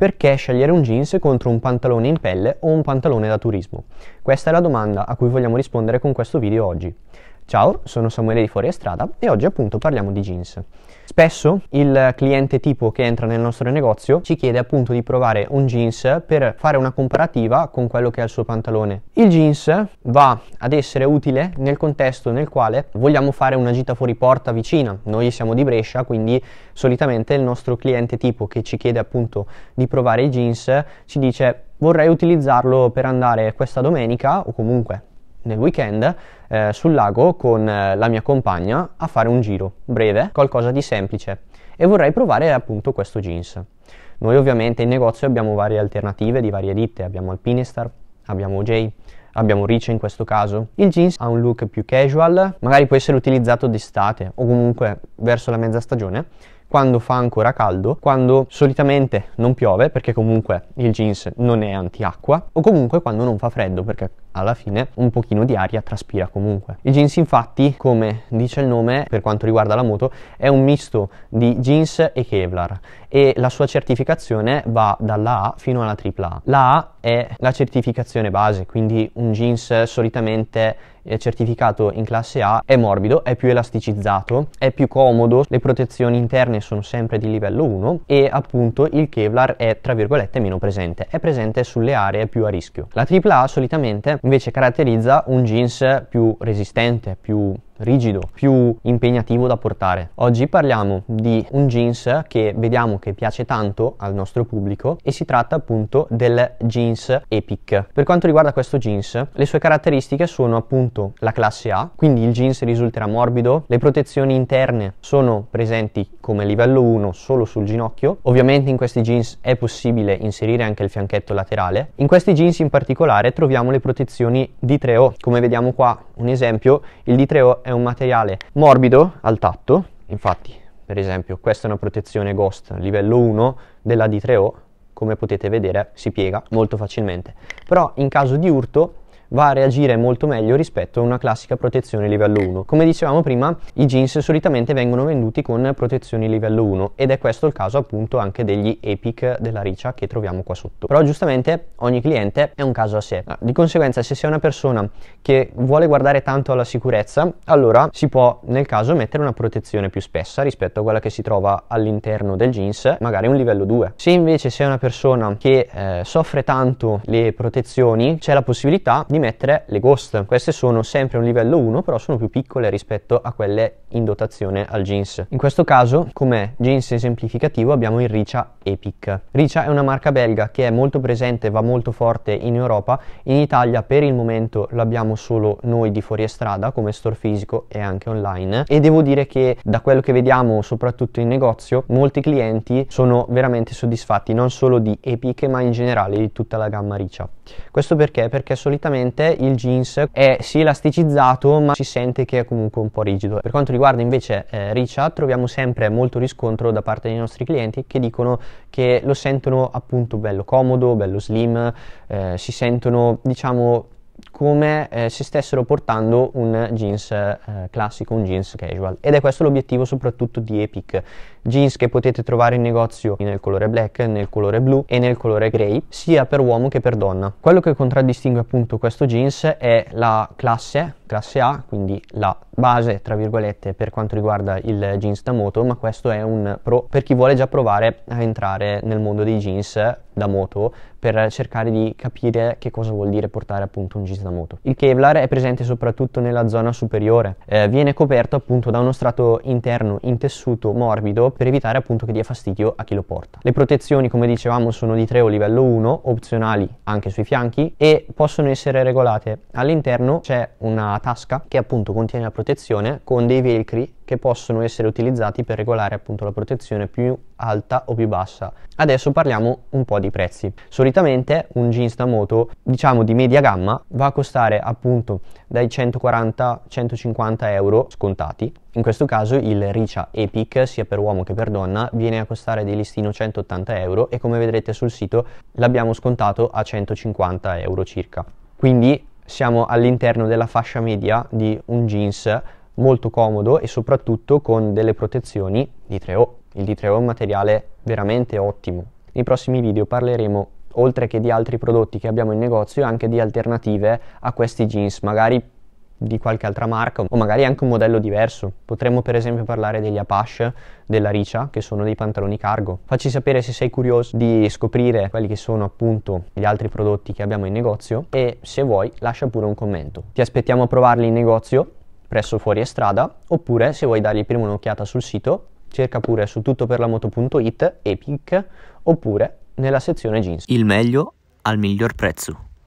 Perché scegliere un jeans contro un pantalone in pelle o un pantalone da turismo? Questa è la domanda a cui vogliamo rispondere con questo video oggi. Ciao, sono Samuele di Fuoriestrada e oggi appunto parliamo di jeans. Spesso il cliente tipo che entra nel nostro negozio ci chiede appunto di provare un jeans per fare una comparativa con quello che è il suo pantalone. Il jeans va ad essere utile nel contesto nel quale vogliamo fare una gita fuori porta vicina. Noi siamo di Brescia, quindi solitamente il nostro cliente tipo che ci chiede appunto di provare il jeans ci dice vorrei utilizzarlo per andare questa domenica o comunque nel weekend eh, sul lago con eh, la mia compagna a fare un giro breve, qualcosa di semplice e vorrei provare appunto questo jeans. Noi ovviamente in negozio abbiamo varie alternative di varie ditte, abbiamo Alpinestar, abbiamo OJ, abbiamo Rich in questo caso. Il jeans ha un look più casual, magari può essere utilizzato d'estate o comunque verso la mezza stagione, quando fa ancora caldo, quando solitamente non piove perché comunque il jeans non è antiacqua o comunque quando non fa freddo perché alla fine un pochino di aria traspira comunque. Il jeans infatti, come dice il nome per quanto riguarda la moto, è un misto di jeans e Kevlar e la sua certificazione va dalla A fino alla AAA. La A è la certificazione base, quindi un jeans solitamente eh, certificato in classe A è morbido, è più elasticizzato, è più comodo, le protezioni interne sono sempre di livello 1 e appunto il Kevlar è tra virgolette meno presente, è presente sulle aree più a rischio. La AAA solitamente invece caratterizza un jeans più resistente, più rigido, più impegnativo da portare. Oggi parliamo di un jeans che vediamo che piace tanto al nostro pubblico e si tratta appunto del jeans Epic. Per quanto riguarda questo jeans, le sue caratteristiche sono appunto la classe A, quindi il jeans risulterà morbido, le protezioni interne sono presenti come livello 1 solo sul ginocchio, ovviamente in questi jeans è possibile inserire anche il fianchetto laterale. In questi jeans in particolare troviamo le protezioni di 3O, come vediamo qua un esempio, il D3O è un materiale morbido al tatto, infatti per esempio questa è una protezione Ghost livello 1 della D3O, come potete vedere si piega molto facilmente, però in caso di urto va a reagire molto meglio rispetto a una classica protezione livello 1. Come dicevamo prima, i jeans solitamente vengono venduti con protezioni livello 1 ed è questo il caso appunto anche degli Epic della Ricia che troviamo qua sotto. Però giustamente ogni cliente è un caso a sé. Ah, di conseguenza se sei una persona che vuole guardare tanto alla sicurezza, allora si può nel caso mettere una protezione più spessa rispetto a quella che si trova all'interno del jeans, magari un livello 2. Se invece sei una persona che eh, soffre tanto le protezioni, c'è la possibilità di mettere le ghost. Queste sono sempre un livello 1, però sono più piccole rispetto a quelle in dotazione al jeans. In questo caso, come jeans esemplificativo, abbiamo il Richa Epic. Richa è una marca belga che è molto presente, e va molto forte in Europa. In Italia per il momento l'abbiamo solo noi di fuoriestrada come store fisico e anche online. E devo dire che da quello che vediamo, soprattutto in negozio, molti clienti sono veramente soddisfatti non solo di Epic ma in generale di tutta la gamma Richa. Questo perché? Perché solitamente il jeans è sì elasticizzato ma si sente che è comunque un po' rigido. Per quanto riguarda invece eh, Richard troviamo sempre molto riscontro da parte dei nostri clienti che dicono che lo sentono appunto bello comodo, bello slim, eh, si sentono diciamo come eh, se stessero portando un jeans eh, classico, un jeans casual. Ed è questo l'obiettivo soprattutto di Epic. Jeans che potete trovare in negozio nel colore black, nel colore blu e nel colore grey, sia per uomo che per donna. Quello che contraddistingue appunto questo jeans è la classe, classe A, quindi la base tra virgolette per quanto riguarda il jeans da moto, ma questo è un pro per chi vuole già provare a entrare nel mondo dei jeans da moto per cercare di capire che cosa vuol dire portare appunto un jeans da moto. Il Kevlar è presente soprattutto nella zona superiore, eh, viene coperto appunto da uno strato interno in tessuto morbido per evitare appunto che dia fastidio a chi lo porta. Le protezioni come dicevamo sono di 3 o livello 1, opzionali anche sui fianchi e possono essere regolate. All'interno c'è una tasca che appunto contiene la protezione con dei velcri che possono essere utilizzati per regolare appunto la protezione più alta o più bassa. Adesso parliamo un po' di prezzi. Solitamente un jeans da moto, diciamo di media gamma, va a costare appunto dai 140-150 euro scontati. In questo caso il Richa Epic, sia per uomo che per donna, viene a costare di listino 180 euro e come vedrete sul sito l'abbiamo scontato a 150 euro circa. Quindi siamo all'interno della fascia media di un jeans molto comodo e soprattutto con delle protezioni di 3O. Il D3O è un materiale veramente ottimo. Nei prossimi video parleremo oltre che di altri prodotti che abbiamo in negozio anche di alternative a questi jeans, magari di qualche altra marca o magari anche un modello diverso. Potremmo per esempio parlare degli Apache, della Ricia, che sono dei pantaloni cargo. Facci sapere se sei curioso di scoprire quelli che sono appunto gli altri prodotti che abbiamo in negozio e se vuoi lascia pure un commento. Ti aspettiamo a provarli in negozio presso Fuori e Strada, oppure se vuoi dargli prima un'occhiata sul sito cerca pure su tuttoperlamoto.it Epic oppure nella sezione jeans. Il meglio al miglior prezzo.